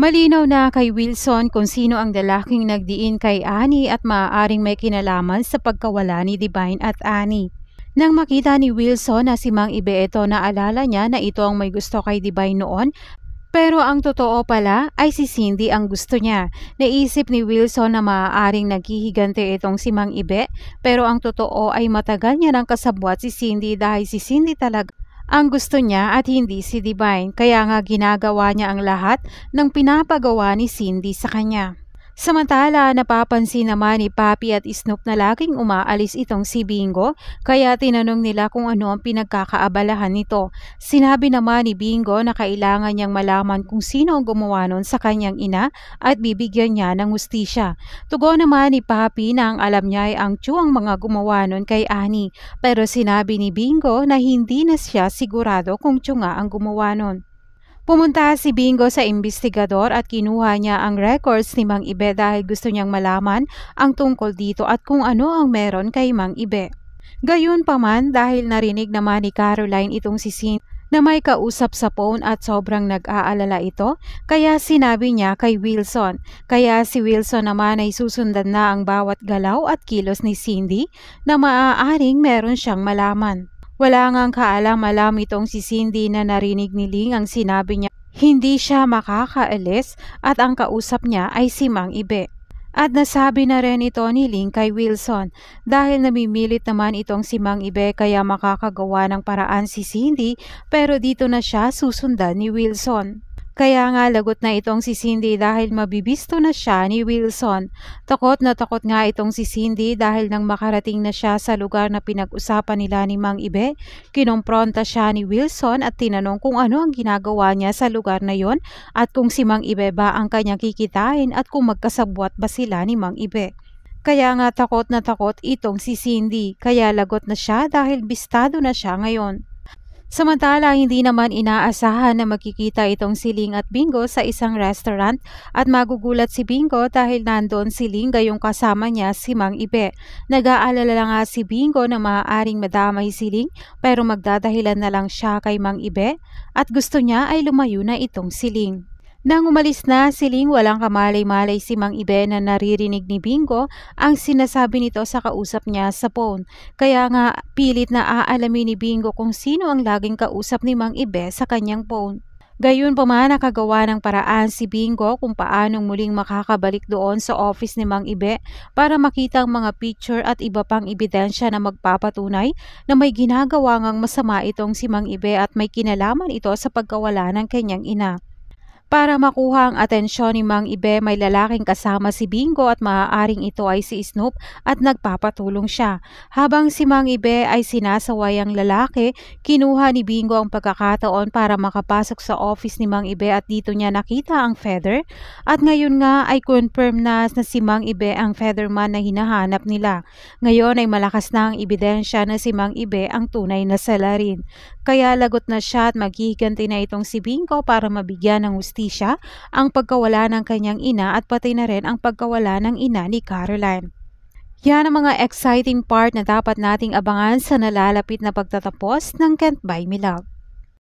Malinaw na kay Wilson kung sino ang lalaking nagdiin kay Annie at maaaring may kinalaman sa pagkawala ni Divine at Annie. Nang makita ni Wilson na si Mang Ibeeto na alala niya na ito ang may gusto kay Divine noon, pero ang totoo pala ay si Cindy ang gusto niya. Naisip ni Wilson na maaaring naghihigante itong si Mang Ibe, pero ang totoo ay matagal niya nang kasabwat si Cindy dahil si Cindy talaga ang gusto niya at hindi si Divine kaya nga ginagawa niya ang lahat ng pinapagawa ni Cindy sa kanya. Samantala, napapansin naman ni Papi at Snoop na laging umaalis itong si Bingo kaya tinanong nila kung ano ang pinagkakaabalahan nito. Sinabi naman ni Bingo na kailangan niyang malaman kung sino ang gumawa nun sa kanyang ina at bibigyan niya ng hustisya. Tugo naman ni Papi na ang alam niya ay ang Chu mga gumawa nun kay Annie pero sinabi ni Bingo na hindi na siya sigurado kung Chu ang gumawa nun. Pumunta si Bingo sa investigador at kinuha niya ang records ni Mang Ibe dahil gusto niyang malaman ang tungkol dito at kung ano ang meron kay Mang Ibe. Gayun pa man dahil narinig naman ni Caroline itong si Sin na may kausap sa phone at sobrang nag-aalala ito kaya sinabi niya kay Wilson. Kaya si Wilson naman ay susundan na ang bawat galaw at kilos ni Cindy na maaaring meron siyang malaman. Wala ngang kaalam-alam itong si Cindy na narinig ni Ling ang sinabi niya. Hindi siya makakaalis at ang kausap niya ay si Mang Ibe. At nasabi na rin ito ni Ling kay Wilson dahil namimilit naman itong si Mang Ibe kaya makakagawa ng paraan si Cindy pero dito na siya susundan ni Wilson. Kaya nga lagot na itong si Cindy dahil mabibisto na siya ni Wilson. Takot na takot nga itong si Cindy dahil nang makarating na siya sa lugar na pinag-usapan nila ni Mang Ibe, kinompronta siya ni Wilson at tinanong kung ano ang ginagawa niya sa lugar na yon at kung si Mang Ibe ba ang kanyang kikitain at kung magkasabwat ba sila ni Mang Ibe. Kaya nga takot na takot itong si Cindy, kaya lagot na siya dahil bistado na siya ngayon. Samantala, hindi naman inaasahan na makikita itong siling at bingo sa isang restaurant at magugulat si bingo dahil nandoon si Ling gayong kasama niya si Mang Ibe. Nag-aalala lang nga si bingo na maaaring madamay si Ling pero magdadahilan na lang siya kay Mang Ibe at gusto niya ay lumayo na itong siling. Nang umalis na si Ling, walang kamalay-malay si Mang Ibe na naririnig ni Bingo ang sinasabi nito sa kausap niya sa phone. Kaya nga pilit na aalamin ni Bingo kung sino ang laging kausap ni Mang Ibe sa kanyang phone. Gayun pa man nakagawa ng paraan si Bingo kung paanong muling makakabalik doon sa office ni Mang Ibe para makita ang mga picture at iba pang ebidensya na magpapatunay na may ginagawa ngang masama itong si Mang Ibe at may kinalaman ito sa pagkawala ng kanyang ina. Para makuha ang atensyon ni Mang Ibe, may lalaking kasama si Bingo at maaaring ito ay si Snoop at nagpapatulong siya. Habang si Mang Ibe ay sinasaway ang lalaki, kinuha ni Bingo ang pagkakataon para makapasok sa office ni Mang Ibe at dito niya nakita ang feather. At ngayon nga ay confirm na na si Mang Ibe ang featherman na hinahanap nila. Ngayon ay malakas na ang ebidensya na si Mang Ibe ang tunay na salarin. Kaya lagot na siya at maghihiganti na itong si Bingo para mabigyan ng ustisya ang pagkawala ng kanyang ina at pati na rin ang pagkawala ng ina ni Caroline. Yan ang mga exciting part na dapat nating abangan sa nalalapit na pagtatapos ng Can't Buy Me Love.